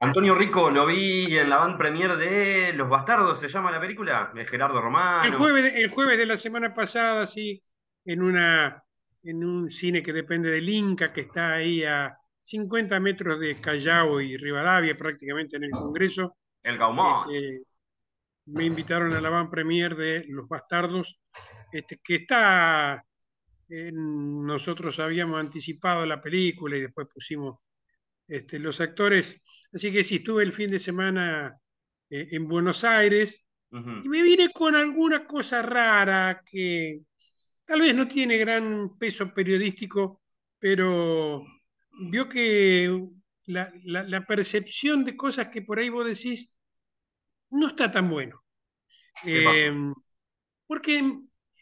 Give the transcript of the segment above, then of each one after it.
Antonio Rico, lo vi en la van premier de Los Bastardos, se llama la película, de Gerardo Román. El jueves, el jueves de la semana pasada, sí, en, una, en un cine que depende del Inca, que está ahí a 50 metros de Callao y Rivadavia, prácticamente en el Congreso. El Gaumón. Este, me invitaron a la van premier de Los Bastardos, este, que está... Eh, nosotros habíamos anticipado la película y después pusimos este, los actores. Así que sí, estuve el fin de semana eh, en Buenos Aires y me vine con alguna cosa rara que tal vez no tiene gran peso periodístico, pero vio que la, percepción de cosas que por ahí vos decís no está tan bueno. Em, porque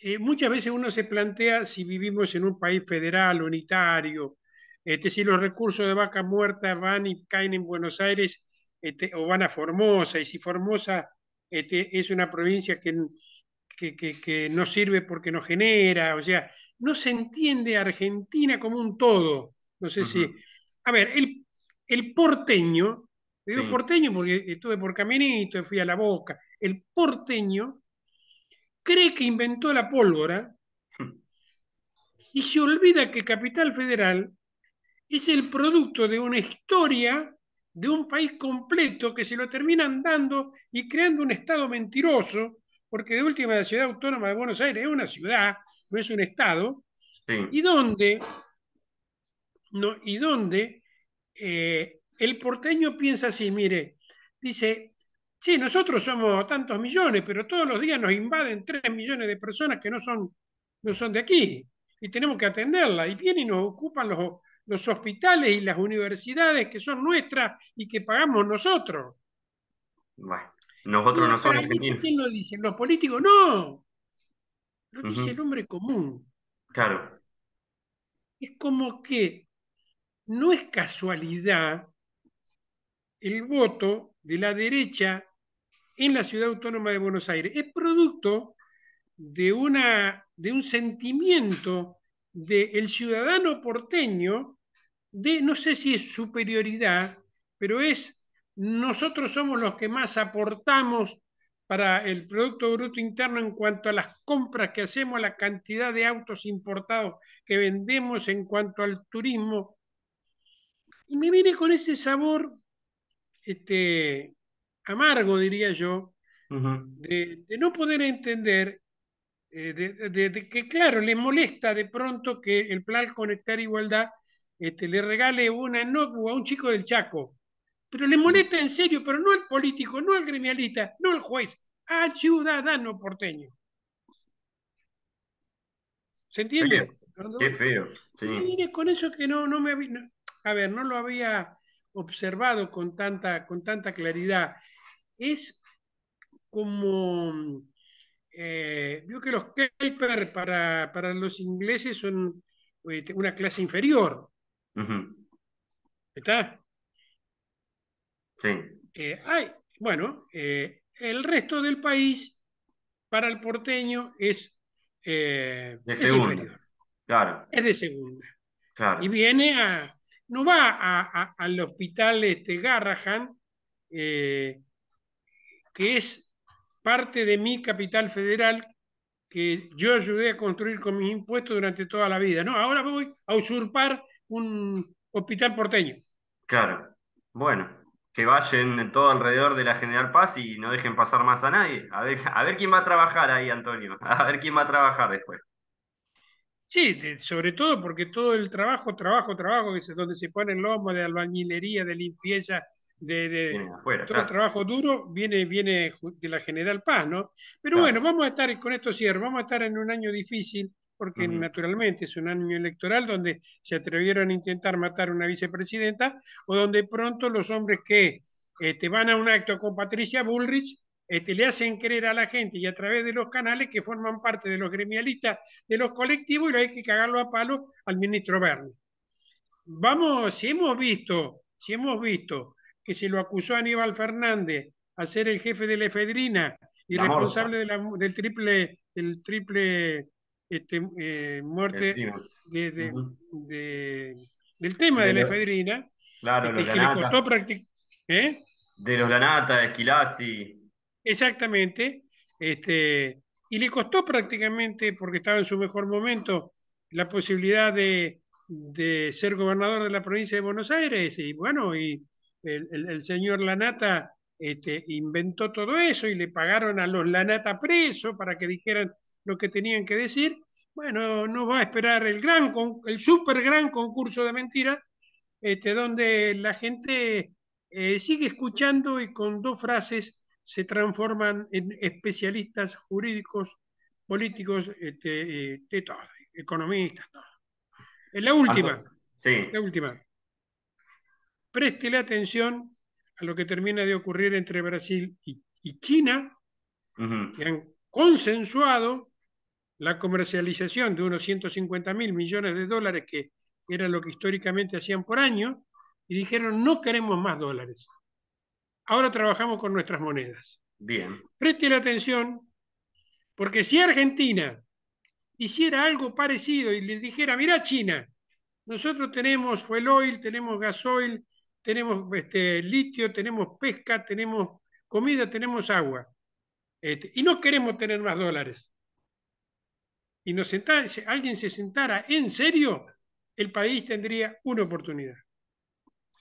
eh, muchas veces uno se plantea si vivimos en un país federal, unitario, este, si los recursos de vaca muerta van y caen en Buenos Aires este, o van a Formosa, y si Formosa este, es una provincia que, que, no sirve porque no genera, o sea, no se entiende Argentina como un todo. No sé si. A ver, el, el porteño, digo porteño porque estuve por Caminito, y fui a La Boca, el porteño cree que inventó la pólvora hm. y se olvida que Capital Federal es el producto de una historia de un país completo que se lo terminan dando y creando un Estado mentiroso, porque de última la ciudad autónoma de Buenos Aires es una ciudad, no es un Estado, y donde, no, y eh, el porteño piensa así, mire, dice, sí, nosotros somos tantos millones, pero todos los días nos invaden tres millones de personas que no son, no son de aquí, y tenemos que atenderla, y vienen y nos ocupan los, los hospitales y las universidades que son nuestras y que pagamos nosotros. Bueno, nosotros no somos ¿Quién lo Los políticos no. Lo dice el hombre común. Claro. Es como que no es casualidad el voto de la derecha en la ciudad autónoma de Buenos Aires. Es producto de, una, de un sentimiento del ciudadano porteño de, no sé si es superioridad, pero es, nosotros somos los que más aportamos para el Producto Bruto Interno en cuanto a las compras que hacemos, la cantidad de autos importados que vendemos, en cuanto al turismo. Y me viene con ese sabor este, amargo, diría yo, de no poder entender eh, de, que, claro, le molesta de pronto que el plan Conectar Igualdad este, le regale una notebook a un chico del Chaco. Pero le molesta en serio, pero no al político, no al gremialista, no al juez, al ciudadano porteño. ¿Se entiende? Qué feo. Sí. con eso que no, no me a ver, no lo había observado con tanta, con tanta claridad. Es como eh, vio que los Kelper para, para, los ingleses son eh, una clase inferior. ¿Está? Sí. Eh, hay, bueno, el resto del país para el porteño es, de es inferior. Claro. Es de segunda. Claro. Y viene a. No va al hospital este Garrahan, que es parte de mi capital federal que yo ayudé a construir con mis impuestos durante toda la vida. No, ahora voy a usurpar un hospital porteño. Claro. Bueno, que vayan todo alrededor de la General Paz y no dejen pasar más a nadie. A ver, a ver quién va a trabajar ahí, Antonio. A ver quién va a trabajar después. Sí, sobre todo porque todo el trabajo, trabajo, trabajo, que es donde se pone el lomo de albañilería, de limpieza, de, todo trabajo duro viene, viene de la General Paz, ¿no? Pero bueno, vamos a estar, con esto cierro, vamos a estar en un año difícil, porque naturalmente es un año electoral donde se atrevieron a intentar matar a una vicepresidenta, o donde pronto los hombres que te este, van a un acto con Patricia Bullrich te este, le hacen creer a la gente y a través de los canales que forman parte de los gremialistas, de los colectivos, y lo hay que cagarlo a palo al ministro Berni. Vamos, si hemos visto, si hemos visto que se lo acusó a Aníbal Fernández a ser el jefe de la efedrina y responsable del triple, del triple este, eh, muerte de, del tema de, la efedrina. Claro, que le costó ¿eh? De los Lanata, de Exactamente. Este, y le costó prácticamente, porque estaba en su mejor momento, la posibilidad de, de ser gobernador de la provincia de Buenos Aires. Y bueno, y el, señor Lanata este, inventó todo eso y le pagaron a los Lanata presos para que dijeran lo que tenían que decir. Bueno, no va a esperar el gran, el super gran concurso de mentiras, este, donde la gente eh, sigue escuchando y con dos frases se transforman en especialistas jurídicos, políticos, este, eh, economistas, La última. Sí. La última. Préstele atención a lo que termina de ocurrir entre Brasil y, China, que han consensuado la comercialización de unos 150 mil millones de dólares, que era lo que históricamente hacían por año, y dijeron, no queremos más dólares. Ahora trabajamos con nuestras monedas. Bien. Preste la atención, porque si Argentina hiciera algo parecido y le dijera, mira China, nosotros tenemos fuel oil, tenemos gasoil, tenemos este, litio, tenemos pesca, tenemos comida, tenemos agua. Este, y no queremos tener más dólares. Y nos sentara si alguien se sentara en serio, el país tendría una oportunidad.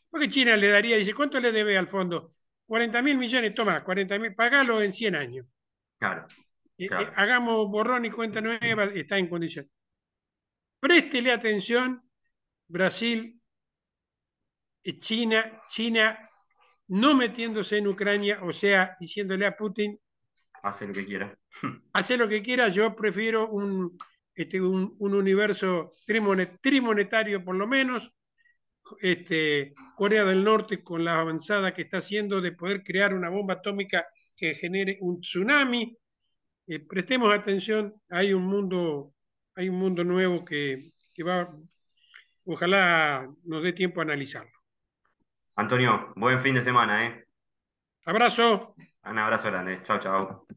Porque China le daría, dice, ¿cuánto le debe al fondo? 40 mil millones, toma, 40 mil, pagalo en 100 años. Claro. Eh, eh, hagamos borrón y cuenta nueva, está en condición. Préstele atención, Brasil, eh, China, China no metiéndose en Ucrania, o sea, diciéndole a Putin, hace lo que quiera. Hace lo que quiera, yo prefiero un, este, un, universo trimonetario por lo menos, este, Corea del Norte con la avanzada que está haciendo de poder crear una bomba atómica que genere un tsunami. Eh, prestemos atención, hay un mundo, hay un mundo nuevo que, que va, ojalá nos dé tiempo a analizarlo. Antonio, buen fin de semana, ¿eh? Abrazo. Un abrazo grande. Chao, chao.